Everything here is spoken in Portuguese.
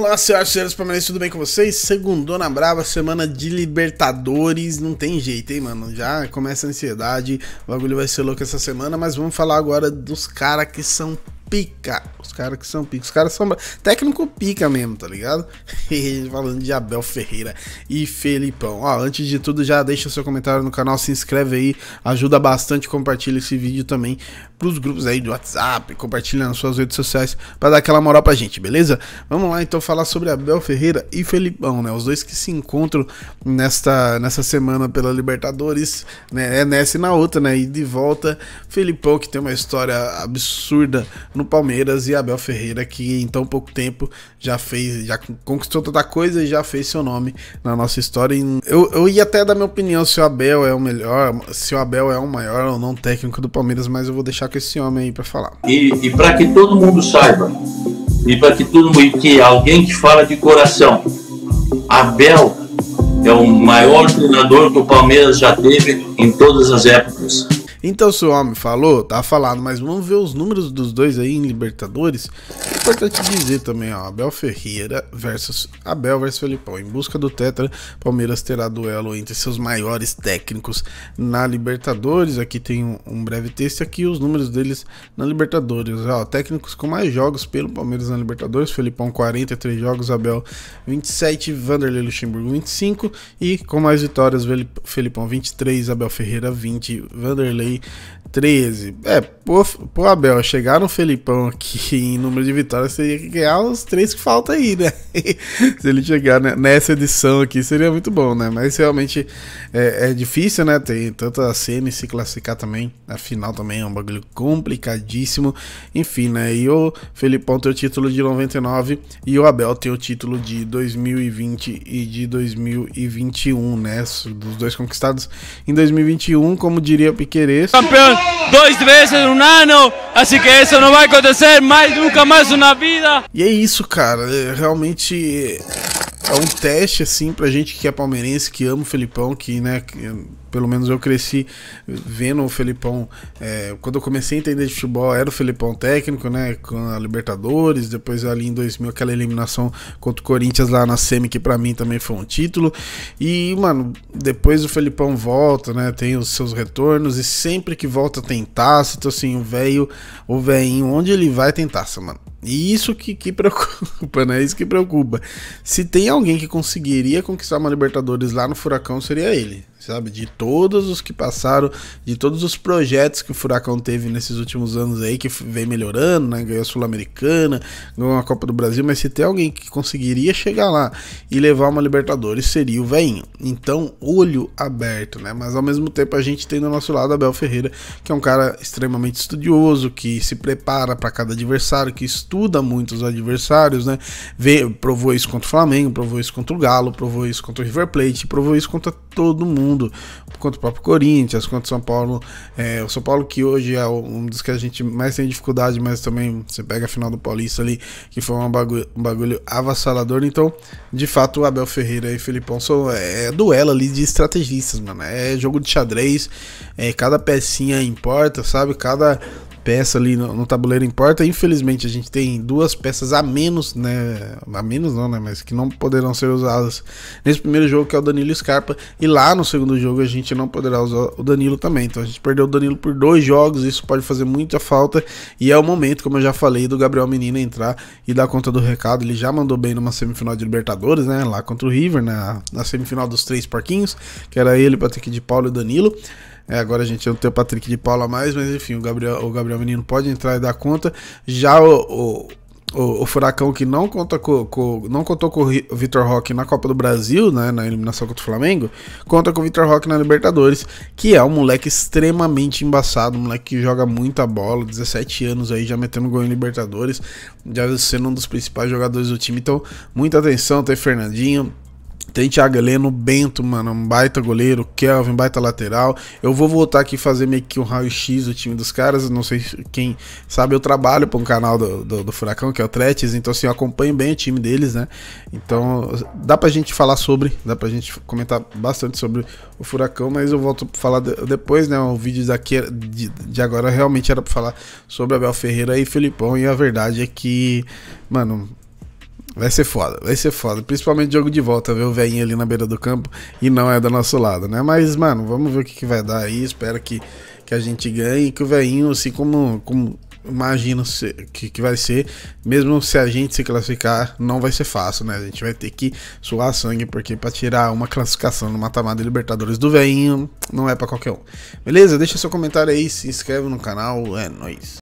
Olá, senhoras e senhores palmeirenses, tudo bem com vocês? Segundona brava, semana de Libertadores, não tem jeito, hein, mano? Já começa a ansiedade, o bagulho vai ser louco essa semana, mas vamos falar agora dos caras que são pica. Os caras que são pica. Os caras são técnico pica mesmo, tá ligado? Falando de Abel Ferreira e Felipão. Ó, antes de tudo, já deixa o seu comentário no canal, se inscreve aí, ajuda bastante, compartilha esse vídeo também pros grupos aí do WhatsApp, compartilha nas suas redes sociais para dar aquela moral pra gente, beleza? Vamos lá então falar sobre Abel Ferreira e Felipão, né? Os dois que se encontram nesta nessa semana pela Libertadores, né? É nessa e na outra, né? E de volta, Felipão que tem uma história absurda no no Palmeiras e Abel Ferreira, que em tão pouco tempo já fez, já conquistou tanta coisa e já fez seu nome na nossa história. Eu, eu ia até dar minha opinião se o Abel é o melhor, se o Abel é o maior ou não técnico do Palmeiras, mas eu vou deixar com esse homem aí para falar. E, e para que todo mundo saiba, e para que todo mundo, que alguém que fala de coração, Abel é o maior treinador que o Palmeiras já teve em todas as épocas. Então, se o homem falou, tá falando, mas vamos ver os números dos dois aí em Libertadores importante dizer também, ó, Abel Ferreira versus Abel versus Felipão. Em busca do tetra, Palmeiras terá duelo entre seus maiores técnicos na Libertadores. Aqui tem um, um breve texto aqui os números deles na Libertadores. Ó, técnicos com mais jogos pelo Palmeiras na Libertadores, Felipão 43 jogos, Abel 27, Vanderlei Luxemburgo 25 e com mais vitórias Felipão 23, Abel Ferreira 20, Vanderlei 13. É, pô, pô Abel, chegaram o Felipão aqui em número de vitórias vitórias, teria que ganhar os três que faltam aí, né? Se ele chegar nessa edição aqui, seria muito bom, né? Mas realmente é, é difícil, né? Tem tanta CN se classificar também. A final também é um bagulho complicadíssimo. Enfim, né? E o Felipão tem o título de 99 e o Abel tem o título de 2020 e de 2021, né? Dos dois conquistados em 2021, como diria Piqueires. Campeão dois vezes no um ano, assim que isso não vai acontecer mais, nunca mais no na vida. E é isso, cara. É, realmente é um teste, assim, pra gente que é palmeirense, que ama o Felipão, que, né, que, pelo menos eu cresci vendo o Felipão. É, quando eu comecei a entender de futebol, era o Felipão técnico, né, com a Libertadores, depois ali em 2000, aquela eliminação contra o Corinthians lá na Semi, que pra mim também foi um título. E, mano, depois o Felipão volta, né, tem os seus retornos, e sempre que volta tem taça, então, assim, o velho, o velhinho, onde ele vai tem taça, mano. E isso que, que preocupa, né? Isso que preocupa. Se tem alguém que conseguiria conquistar uma Libertadores lá no Furacão, seria ele sabe? De todos os que passaram, de todos os projetos que o Furacão teve nesses últimos anos aí, que vem melhorando, né? Ganhou a Sul-Americana, ganhou a Copa do Brasil, mas se tem alguém que conseguiria chegar lá e levar uma Libertadores, seria o Veinho. Então, olho aberto, né? Mas ao mesmo tempo a gente tem do nosso lado Abel Ferreira, que é um cara extremamente estudioso, que se prepara para cada adversário, que estuda muito os adversários, né? Vê, provou isso contra o Flamengo, provou isso contra o Galo, provou isso contra o River Plate, provou isso contra todo mundo mundo, quanto o próprio Corinthians, quanto o São Paulo. É, o São Paulo que hoje é um dos que a gente mais tem dificuldade, mas também você pega a final do Paulista ali, que foi um bagulho, um bagulho avassalador. Então, de fato, o Abel Ferreira e o Felipão são é, é, duelo ali de estrategistas, mano. É jogo de xadrez, é, cada pecinha importa, sabe? Cada peça ali no, no, tabuleiro importa. Infelizmente, a gente tem duas peças a menos, né? A menos não, né? Mas que não poderão ser usadas nesse primeiro jogo, que é o Danilo Scarpa. E lá no segundo jogo, a gente não poderá usar o Danilo também. Então, a gente perdeu o Danilo por dois jogos. Isso pode fazer muita falta. E é o momento, como eu já falei, do Gabriel Menino entrar e dar conta do recado. Ele já mandou bem numa semifinal de Libertadores, né? Lá contra o River, na, né? na semifinal dos três porquinhos, que era ele, Patrick de Paulo e Danilo. É, agora a gente não tem o Patrick de Paula mais, mas enfim, o Gabriel, o Gabriel Menino pode entrar e dar conta. Já o, o o, o, Furacão que não, conta com, com, não contou com o Vitor Roque na Copa do Brasil, né, na eliminação contra o Flamengo, conta com o Vitor Roque na Libertadores, que é um moleque extremamente embaçado, um moleque que joga muita bola, 17 anos aí já metendo gol em Libertadores, já sendo um dos principais jogadores do time. Então, muita atenção, tem Fernandinho, tem Thiago Heleno, Bento, mano, um baita goleiro, Kelvin, baita lateral. Eu vou voltar aqui fazer meio que um raio-x do time dos caras. Não sei quem sabe, eu trabalho para um canal do, do, do, Furacão, que é o Tretes, então assim, eu acompanho bem o time deles, né? Então dá pra gente falar sobre, dá pra gente comentar bastante sobre o Furacão, mas eu volto pra falar de, depois, né? O vídeo daqui é de, de agora realmente era pra falar sobre Abel Ferreira e Filipão, e a verdade é que, mano, Vai ser foda, vai ser foda. Principalmente jogo de volta, ver o velhinho ali na beira do campo e não é do nosso lado, né? Mas, mano, vamos ver o que, que vai dar aí. Espero que, que a gente ganhe e que o velhinho, assim como, como imagino que, que vai ser, mesmo se a gente se classificar, não vai ser fácil, né? A gente vai ter que suar sangue, porque para tirar uma classificação no mata-mata Libertadores do velhinho, não é para qualquer um. Beleza? Deixa seu comentário aí, se inscreve no canal, é nóis.